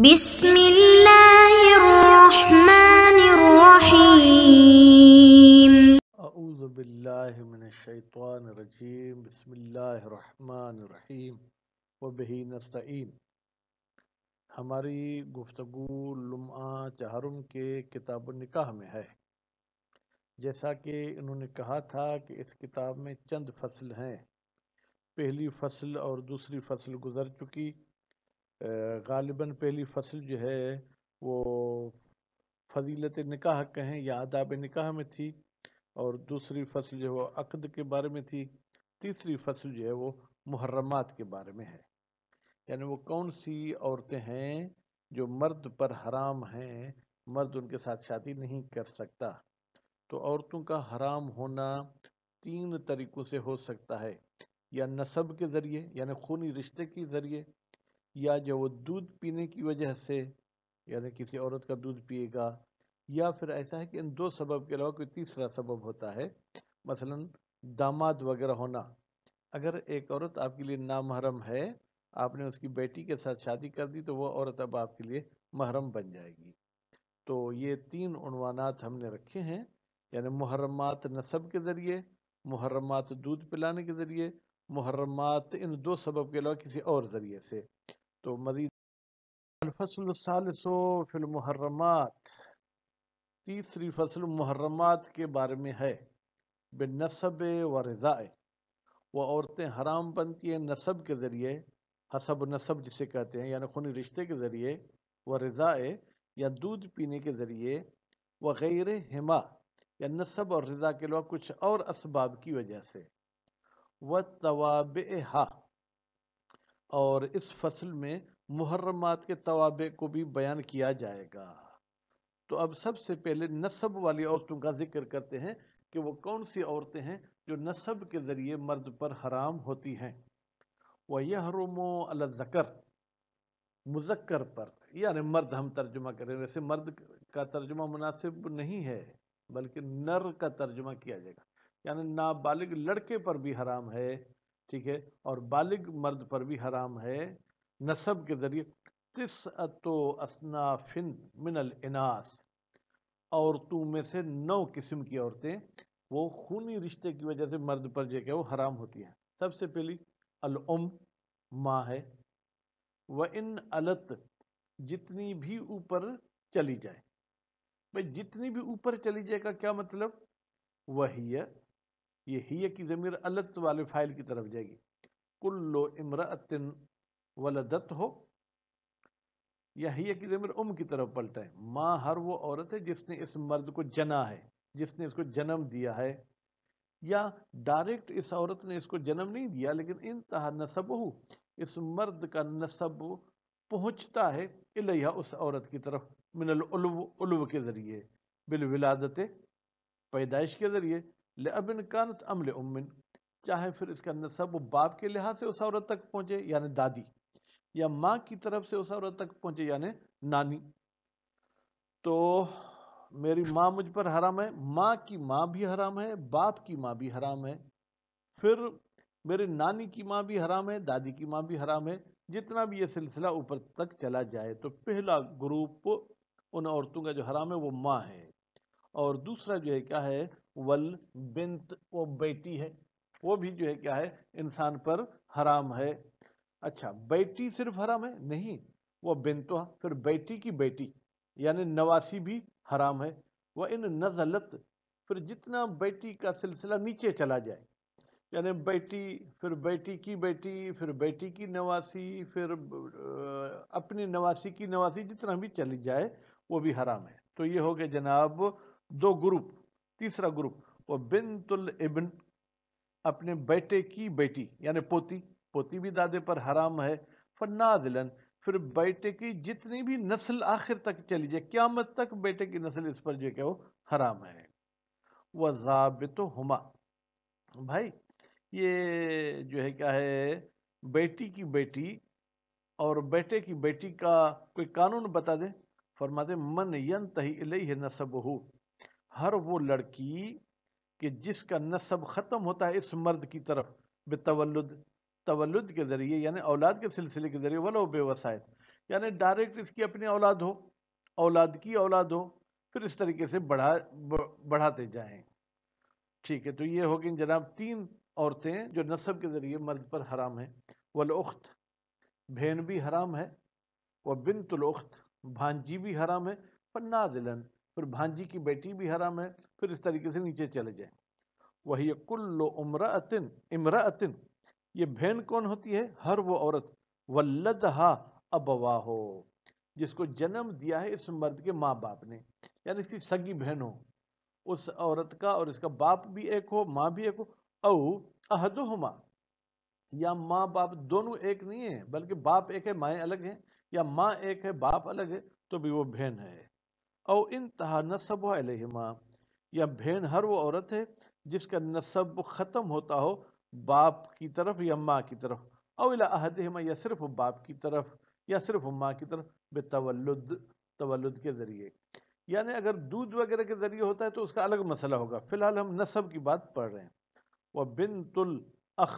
بسم हमारी गुफ्तगु लुम्आ चहरम के किताब निकाह में है जैसा कि इन्होंने कहा था कि इस किताब में चंद फसल हैं पहली फसल और दूसरी फसल गुजर चुकी गालिबा पहली फसल जो है वो फजीलत निकाह कहें या आदाब निकाह में थी और दूसरी फसल जो है वो अकद के बारे में थी तीसरी फसल जो है वो मुहर्रमात के बारे में है यानी वो कौन सी औरतें हैं जो मर्द पर हराम हैं मर्द उनके साथ शादी नहीं कर सकता तो औरतों का हराम होना तीन तरीक़ों से हो सकता है या नसब के ज़रिए यानी खूनी रिश्ते के ज़रिए या जो वो दूध पीने की वजह से यानी किसी औरत का दूध पिएगा या फिर ऐसा है कि इन दो सबब के अलावा कोई तीसरा सबब होता है मसलन दामाद वगैरह होना अगर एक औरत आपके लिए नामहरम है आपने उसकी बेटी के साथ शादी कर दी तो वह औरत अब आपके लिए महरम बन जाएगी तो ये तीन उनवानात हमने रखे हैं यानी मुहरमत नसब के ज़रिए मुहरमत दूध पिलाने के ज़रिए मुहरमात इन दो सबब के अलावा किसी और ज़रिए से तो मजीद फिल मुहर्रमात तीसरी फसल मुहर्रमात के बारे में है बेनसब व रज़ाए वह औरतें हराम बनती हैं नसब के ज़रिए हसब नसब जिसे कहते हैं यानी खूनी रिश्ते के ज़रिए व रज़ाए या दूध पीने के ज़रिए व गैर हिमा या नसब और रज़ा के अलावा कुछ और इसबाब की वजह से व तवाब हा और इस फसल में मुहर्रमात के तवाबे को भी बयान किया जाएगा तो अब सबसे पहले नस्ब वाली औरतों का जिक्र करते हैं कि वो कौन सी औरतें हैं जो नस्ब के ज़रिए मर्द पर हराम होती हैं वह यह रोमो अलजकर मुजक्कर पर यानी मर्द हम तर्जुमा करें वैसे मर्द का तर्जुमा मुनासिब नहीं है बल्कि नर का तर्जुमा किया जाएगा यानी नाबालिग लड़के पर भी हराम है ठीक है और बालिग मर्द पर भी हराम है नसब के ज़रिए तिस अतो असनाफिन मिनल इनास औरतों में से नौ किस्म की औरतें वो खूनी रिश्ते की वजह से मर्द पर जो है वो हराम होती हैं सबसे पहली अलम माँ है व इन अलत जितनी भी ऊपर चली जाए भाई जितनी भी ऊपर चली जाएगा क्या मतलब वही ये हिय की ज़मीर अलत वाले फाइल की तरफ जाएगी कुल्लो इमरतिन वलदत हो या हिय की ज़मीर उम की तरफ पलटा है माँ हर वो औरत है जिसने इस मर्द को जना है जिसने इसको जन्म दिया है या डायरेक्ट इस औरत ने इसको जन्म नहीं दिया लेकिन इन नसब हो इस मर्द का नसब पहुँचता है इलैया उस औरत की तरफ मिनल उल्व, उल्व के ज़रिए बिल विलादत पैदाइश के ज़रिए लेबिन कानत अमल उमिन चाहे फिर इसका नसब बाप के लिहाज से उस औरत तक पहुँचे यानि दादी या माँ की तरफ से उस औरत तक पहुँचे यानि नानी तो मेरी माँ मुझ पर हराम है माँ की माँ भी हराम है बाप की माँ भी हराम है फिर मेरी नानी की माँ भी हराम है दादी की माँ भी हराम है जितना भी ये सिलसिला ऊपर तक चला जाए तो पहला ग्रुप उन औरतों का जो हराम है वो माँ है और दूसरा जो है क्या है वल बिंत वो बेटी है वो भी जो है क्या है इंसान पर हराम है अच्छा बेटी सिर्फ हराम है नहीं वो बिनतवा फिर बेटी की बेटी यानी नवासी भी हराम है वह इन नजलत फिर जितना बेटी का सिलसिला नीचे चला जाए यानी बेटी फिर बेटी की बेटी फिर बेटी की नवासी फिर अपनी नवासी की नवासी जितना भी चली जाए वो भी हराम है तो ये हो गया जनाब दो ग्रुप तीसरा ग्रुप वो बिनतुल इबन अपने बेटे की बेटी यानी पोती पोती भी दादे पर हराम है दिलन फिर बेटे की जितनी भी नस्ल आखिर तक चली जाए क्यामत तक बेटे की नस्ल इस पर जो क्या वो हराम है वह जाबित हुमा भाई ये जो है क्या है बेटी की बेटी और बेटे की बेटी का कोई कानून बता दें फरमाते मन यन तही नसब हो हर वो लड़की कि जिसका नसब ख़त्म होता है इस मर्द की तरफ बेतवलुद तवलुद के ज़रिए यानी औलाद के सिलसिले के ज़रिए वलो बेवसायत यानी डायरेक्ट इसकी अपनी औलाद हो औलाद की औलाद हो फिर इस तरीके से बढ़ा बढ़ाते जाएं ठीक है तो ये हो गई जनाब तीन औरतें जो नसब के ज़रिए मर्द पर हराम है वलउख्त भेन भी हराम है व बिन तुलख्त भांजी भी हराम है पर नाजिलन फिर भांजी की बेटी भी हराम है फिर इस तरीके से नीचे चले जाए वही कुल्लो इम्र अतिन ये बहन कौन होती है हर वो औरत वल्लद हा अबवा हो जिसको जन्म दिया है इस मर्द के माँ बाप ने यानी इसकी सगी बहन हो उस औरत का और इसका बाप भी एक हो माँ भी एक हो औ अहदुहमा या माँ बाप दोनों एक नहीं है बल्कि बाप एक है माएँ अलग हैं या माँ एक है बाप अलग है तो भी वो बहन है और इन तहा नसब अलहमा या भेन हर वो औरत है जिसका नसब ख़त्म होता हो बाप की तरफ या माँ की तरफ अवला हिमा या सिर्फ बाप की तरफ या सिर्फ माँ की तरफ बेतवलुद तवलुद के ज़रिए यानी अगर दूध वगैरह के ज़रिए होता है तो उसका अलग मसला होगा फ़िलहाल हम नसब की बात पढ़ रहे हैं वह बिन तुल अख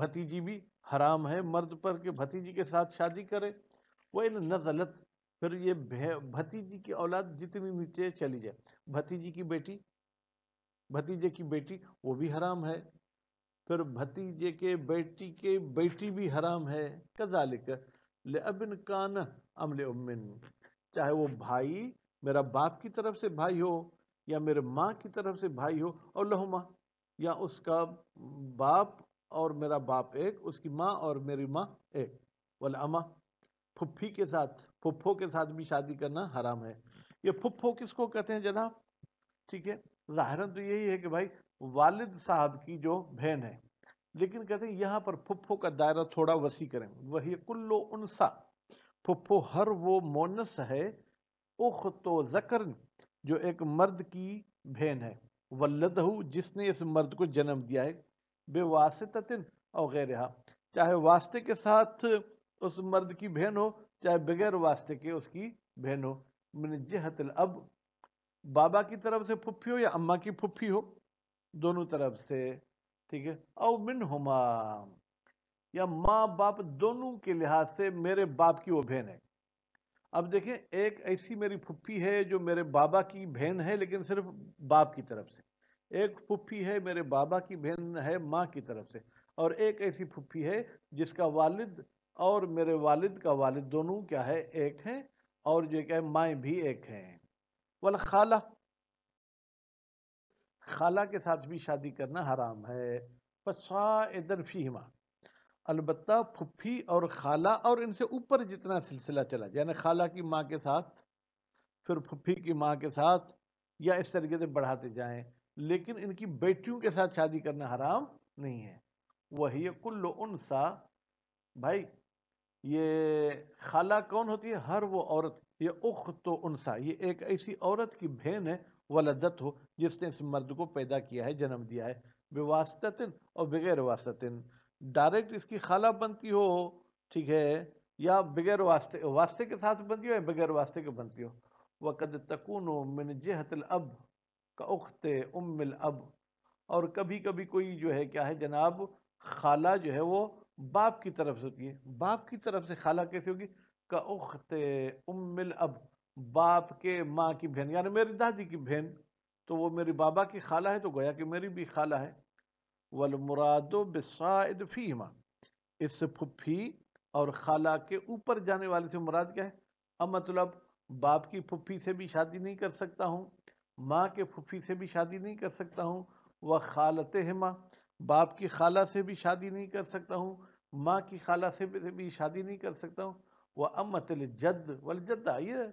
भतीजी भी हराम है मर्द पर कि भतीजी के साथ शादी करे वह इन नजलत फिर ये भतीजी की औलाद जितनी नीचे चली जाए भतीजी की बेटी भतीजे की बेटी वो भी हराम है फिर भतीजे के बेटी के बेटी भी हराम है कजालिक अबिन कान अमले उमिन चाहे वो भाई मेरा बाप की तरफ से भाई हो या मेरे माँ की तरफ से भाई हो और लहुमा या उसका बाप और मेरा बाप एक उसकी माँ और मेरी माँ एक वाल अमा फुफ्फी के साथ फुफ्फो के साथ भी शादी करना हराम है ये फुफ्फो किसको कहते हैं जनाब ठीक है जाहिरन तो यही है कि भाई वालिद साहब की जो बहन है लेकिन कहते हैं यहाँ पर फुफ्फो का दायरा थोड़ा वसी करें वही कुल्लो उनसा फुफ्फो हर वो मोनस है उख तो जकर जो एक मर्द की बहन है वल्लदहू जिसने इस मर्द को जन्म दिया है बेवासितन और गैर चाहे वास्ते के साथ उस मर्द की बहन हो चाहे बगैर वास्ते के उसकी बहन हो मिन जहतल अब बाबा की तरफ से फुफी हो या अम्मा की फुफी हो दोनों तरफ से ठीक है औ मिन हुमा या माँ बाप दोनों के लिहाज से मेरे बाप की वो बहन है अब देखें एक ऐसी मेरी फुफी है जो मेरे बाबा की बहन है लेकिन सिर्फ बाप की तरफ से एक फुफी है मेरे बाबा की बहन है माँ की तरफ से और एक ऐसी फुफी है जिसका वालिद और मेरे वालिद का वालिद दोनों क्या है एक हैं और जो क्या है माएँ भी एक हैं वाल खाला खाला के साथ भी शादी करना हराम है फसा इधर फीमा अलबत् फुफी और खाला और इनसे ऊपर जितना सिलसिला चला यानी खाला की माँ के साथ फिर फुफी की माँ के साथ या इस तरीके से बढ़ाते जाएं लेकिन इनकी बेटियों के साथ शादी करना हराम नहीं है वही कुल्ल सा भाई ये खाला कौन होती है हर वो औरत ये उख तो उनसा ये एक ऐसी औरत की बहन है वलदत हो जिसने इस मर्द को पैदा किया है जन्म दिया है बेवास्तिन और बगैर वास्तिन डायरेक्ट इसकी खाला बनती हो ठीक है या बगैर वास्ते वास्ते के साथ बनती हो या बगैर वास्ते के बनती हो वक़द तकून मिन जहतल अब का उख्त उम्मिल अब और कभी कभी कोई जो है क्या है जनाब खाला जो है वो बाप की तरफ से होती है बाप की तरफ से खाला कैसे होगी का उख्त उम्मिल अब बाप के माँ की बहन यानी मेरी दादी की बहन तो वो मेरी बाबा की खाला है तो गोया कि मेरी भी खाला है वल मुरादो फी फ़ीमा इस फुफी और खाला के ऊपर जाने वाले से मुराद क्या है अब मतलब बाप की फुफी से भी शादी नहीं कर सकता हूँ माँ के फुफी से भी शादी नहीं कर सकता हूँ वह खालत है माँ बाप की खाला से भी शादी नहीं कर सकता हूँ माँ की खाला से भी शादी नहीं कर सकता हूँ वह अमत जद वल जद्दा ये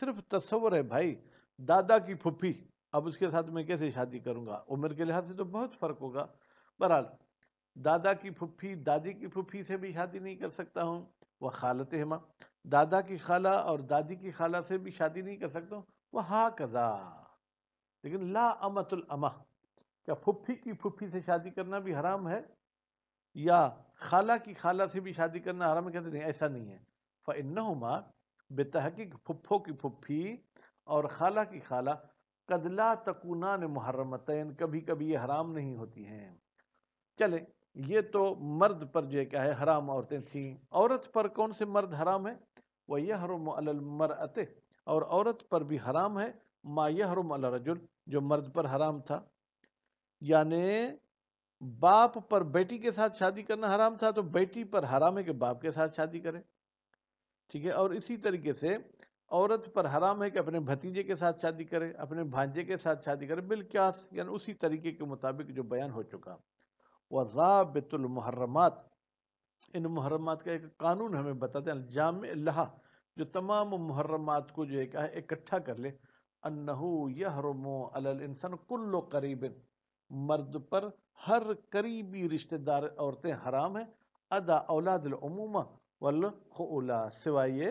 सिर्फ तस्वर है भाई दादा की फुफी अब उसके साथ मैं कैसे शादी करूँगा उम्र के लिहाज से तो बहुत फ़र्क होगा बहरहाल दादा की फुफी दादी की फुफी से भी शादी नहीं कर सकता हूँ वह खालत माँ दादा की खाला और दादी की खाला से भी शादी नहीं कर सकता हूँ वह हा कज़ा लेकिन ला अमतुल अमा क्या फुफ्फी की फुफ्फी से शादी करना भी हराम है या खाला की खाला से भी शादी करना हराम है कहते नहीं ऐसा नहीं है फ़न्नुमा बेतहकीक फुफ्फो की फुफ्फी और खाला की खाला कदला तकुना ने मुहरमत कभी कभी ये हराम नहीं होती हैं चले ये तो मर्द पर जो क्या है हराम औरतें थीं औरत पर कौन से मर्द हराम है वह यह हरमर और औरत पर भी हराम है मा यह रजुल जो मर्द पर हराम था यानी बाप पर बेटी के साथ शादी करना हराम था तो बेटी पर हराम है कि बाप के साथ शादी करे ठीक है और इसी तरीके से औरत पर हराम है कि अपने भतीजे के साथ शादी करे अपने भांजे के साथ शादी करे बिलक्यास यानी उसी तरीके के मुताबिक जो बयान हो चुका वजाबितमहरमत इन मुहर्रमात का एक कानून हमें बताते हैं जाम लहा जो तमाम मुहरमात को जो है इकट्ठा कर ले अनहू यहरमो अल इंसान कुल्लो करीबिन मर्द पर हर करीबी रिश्तेदार औरतें हराम हैं अदा औलादलूमा वल्ला सिवाय ये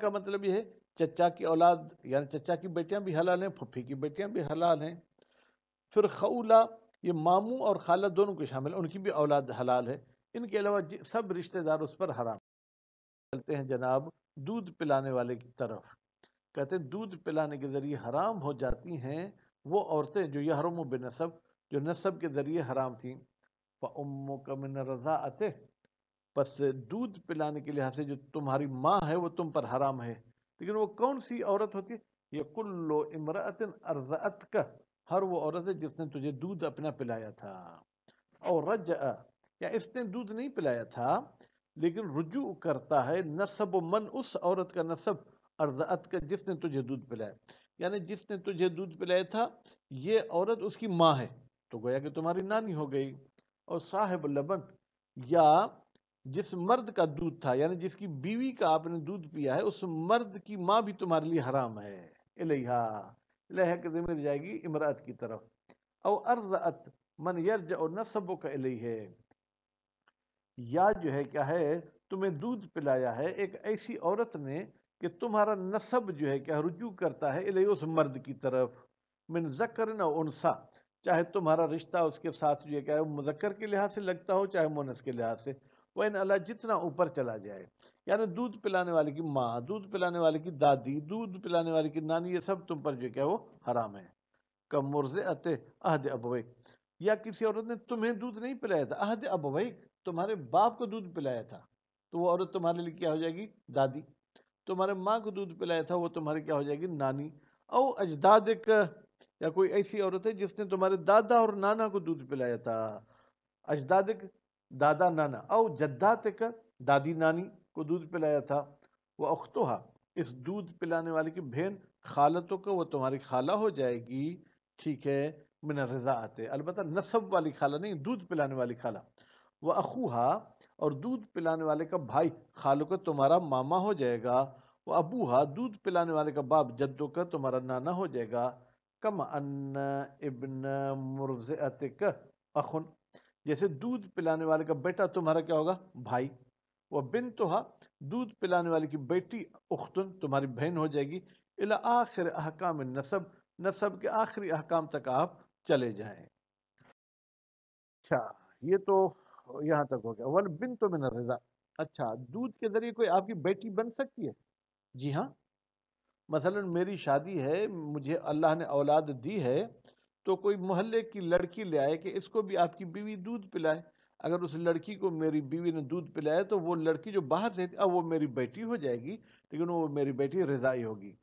का मतलब ये है चचा की औलाद यानी चचा की बेटियां भी हलाल हैं फुफी की बेटियां भी हलाल हैं फिर खौला ये मामू और खाला दोनों के शामिल उनकी भी औलाद हलाल है इनके अलावा सब रिश्तेदार उस पर हराम चलते हैं जनाब दूध पिलाने वाले की तरफ कहते हैं दूध पिलाने के ज़रिए हराम हो जाती हैं वो औरतें जो यहरम बेनसब जो नसब के ज़रिए हराम थीं व का कमिन रज़ा आते बस दूध पिलाने के लिहाज से जो तुम्हारी माँ है वो तुम पर हराम है लेकिन वो कौन सी औरत होती है यह कुल्लो इमरातन अर्जात का हर वो औरत है जिसने तुझे दूध अपना पिलाया था और रज या इसने दूध नहीं पिलाया था लेकिन रुजू करता है नसब मन उस औरत का नसब अर्जात का जिसने तुझे दूध पिलाया यानी जिसने तुझे दूध पिलाया था ये औरत उसकी माँ है तो गोया कि तुम्हारी नानी हो गई और साहेब लबन या जिस मर्द का दूध था यानी जिसकी बीवी का आपने दूध पिया है उस मर्द की माँ भी तुम्हारे लिए हराम है इलेहा लह के जाएगी इमरात की तरफ और अर्जअत मन यर्ज और नसबों का इले है या जो है क्या है तुम्हें दूध पिलाया है एक ऐसी औरत ने कि तुम्हारा नसब जो है क्या रुजू करता है इले उस मर्द की तरफ मिन जकर न उनसा चाहे तुम्हारा रिश्ता उसके साथ जो है क्या मुजक्कर के लिहाज से लगता हो चाहे मोनस के लिहाज से वह इन अल्लाह जितना ऊपर चला जाए यानी दूध पिलाने वाले की माँ दूध पिलाने वाले की दादी दूध पिलाने वाले की नानी ये सब तुम पर जो क्या वो हराम है कम मुर्ज अत अहद अबवैक या किसी औरत ने तुम्हें दूध नहीं पिलाया था अहद अबवैक तुम्हारे बाप को दूध पिलाया था तो वो औरत तुम्हारे लिए क्या हो जाएगी दादी तुम्हारे माँ को दूध पिलाया था वो तुम्हारी क्या हो जाएगी नानी और अजदाद एक या कोई ऐसी औरत है जिसने तुम्हारे दादा और नाना को दूध पिलाया था अजदाद एक दादा नाना और जद्दात एक दादी नानी को दूध पिलाया था वह अख्तोहा इस दूध पिलाने वाले की बहन खालतों का वह तुम्हारी खाला हो जाएगी ठीक है मिन रजा आते अलबत् नसब वाली खाला नहीं दूध पिलाने वाली खाला वह अखूहा और दूध पिलाने वाले का भाई खालू का तुम्हारा मामा हो जाएगा अबू अबूहा दूध पिलाने वाले का बाप जद्दो का तुम्हारा नाना हो जाएगा कम अन इबन मुरजतिक अखुन जैसे दूध पिलाने वाले का बेटा तुम्हारा क्या होगा भाई वह बिन तोहा दूध पिलाने वाले की बेटी उख्तुन तुम्हारी बहन हो जाएगी इला आखिर अहकाम नसब नसब के आखिरी अहकाम तक आप चले जाएं अच्छा ये तो यहाँ तक हो गया वन बिन तो मिन रजा अच्छा दूध के जरिए कोई आपकी बेटी बन सकती है जी हाँ मसलन मेरी शादी है मुझे अल्लाह ने औलाद दी है तो कोई मोहल्ले की लड़की ले आए कि इसको भी आपकी बीवी दूध पिलाए अगर उस लड़की को मेरी बीवी ने दूध पिलाया तो वो लड़की जो बाहर से थी अब वो मेरी बेटी हो जाएगी लेकिन वो मेरी बेटी रज़ाई होगी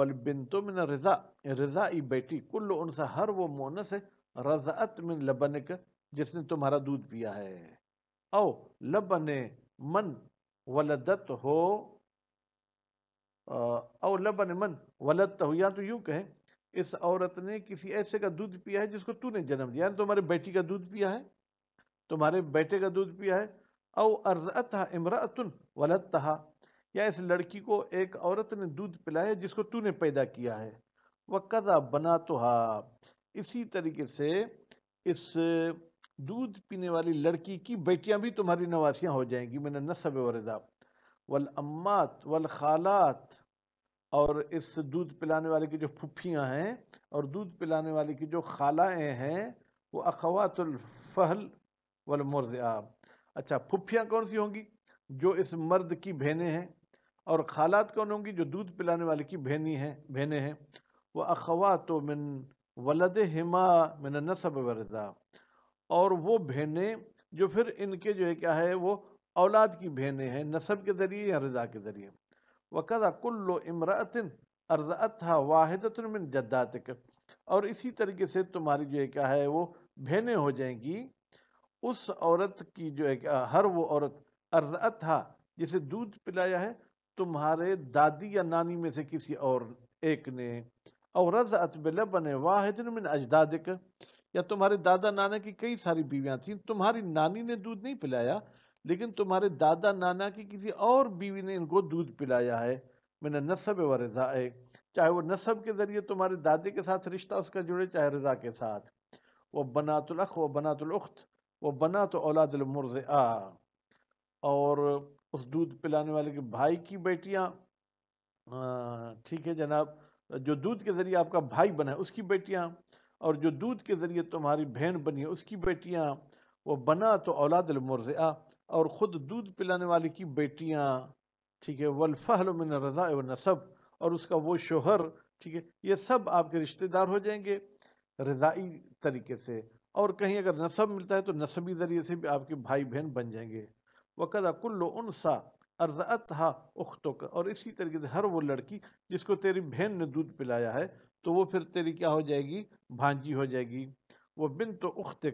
वल तो मिन रज़ा रज़ाई बेटी कुल उनसा हर वो मोनस है रज़ात मिन लबन का जिसने तुम्हारा दूध पिया है औ लबने मन वलदत हो औ लबन मन वलदत हो या तो यूं कहें इस औरत ने किसी ऐसे का दूध पिया है जिसको तूने जन्म दिया तुम्हारे बेटी का दूध पिया है तुम्हारे बेटे का दूध पिया है औ अर्जत इमरातन वलदतहा या इस लड़की को एक औरत ने दूध पिलाया जिसको तूने पैदा किया है वह कदा बना तो इसी तरीके से इस दूध पीने वाली लड़की की बेटियां भी तुम्हारी नवासियाँ हो जाएंगी मैंने नसब वरजाब वल अम्मात वल खालात और इस दूध पिलाने वाले की जो फुफियाँ हैं और दूध पिलाने वाले की जो खालाएँ हैं वो अखवातुलफहल वल मरजाब अच्छा फुफियाँ कौन सी होंगी जो इस मर्द की बहने हैं और खालात कौन होंगी जो दूध पिलाने वाले की बहनी हैं बहने हैं वह अखवा तो मिन वलद हिमा मिन नसब वरजा और वो बहनें जो फिर इनके जो है क्या है वो औलाद की बहनें हैं नसब के ज़रिए या रज़ा के ज़रिए वक़ा कुल्लो इमरातिन अर्ज़त वाहिदतमिन जद्दात और इसी तरीके से तुम्हारी जो है क्या है वो बहनें हो जाएंगी उस औरत की जो है क्या हर वो औरत अर्ज़त जिसे दूध पिलाया है तुम्हारे दादी या नानी में से किसी और एक ने और रज़त बिलबन वाहिद मिन अजदादिक या तुम्हारे दादा नाना की कई सारी बीवियां थीं तुम्हारी नानी ने दूध नहीं पिलाया लेकिन तुम्हारे दादा नाना की किसी और बीवी ने इनको दूध पिलाया है मैंने नसब व रज़ा है चाहे वो नसब के ज़रिए तुम्हारे दादे के साथ रिश्ता उसका जुड़े चाहे रज़ा के साथ वह बनातुलख व बनातुलख्त व बना तो औलादमर्ज़ आ और उस दूध पिलाने वाले के भाई की बेटियाँ ठीक है जनाब जो दूध के ज़रिए आपका भाई बना है उसकी बेटियाँ और जो दूध के ज़रिए तुम्हारी बहन बनी है उसकी बेटियाँ वो बना तो औलाद और ख़ुद दूध पिलाने वाले की बेटियाँ ठीक है वलफ़हलमिन रज़ा व नसब और उसका वो शोहर ठीक है ये सब आपके रिश्तेदार हो जाएंगे रज़ाई तरीके से और कहीं अगर नसब मिलता है तो नसबी ज़रिए से भी आपके भाई बहन बन जाएंगे वक़दा उन उनसा अर्ज़त हा उख्तों का और इसी तरीके से हर वो लड़की जिसको तेरी बहन ने दूध पिलाया है तो वो फिर तेरी क्या हो जाएगी भांजी हो जाएगी वो बिन तो उख्त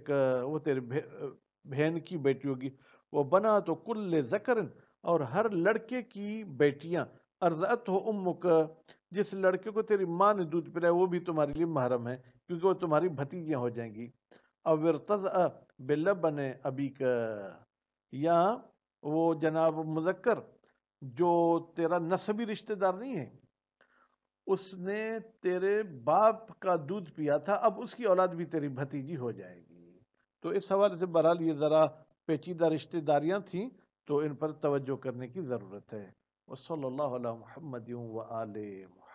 वो तेरे बहन की बेटी होगी वो बना तो कुल जकरन और हर लड़के की बेटियाँ अर्जत हो उमुक जिस लड़के को तेरी माँ ने दूध पिलाया वो भी तुम्हारे लिए महरम है क्योंकि वो तुम्हारी भतीजियाँ हो जाएंगी अवरतज बिल्ल बने अभी का या वो जनाब मुजक्कर जो तेरा नसबी रिश्तेदार नहीं है उसने तेरे बाप का दूध पिया था अब उसकी औलाद भी तेरी भतीजी हो जाएगी तो इस हवाले से बहरहाल ये ज़रा पेचीदा रिश्तेदारियाँ थीं तो इन पर तवज्जो करने की ज़रूरत है वसल महमद व आल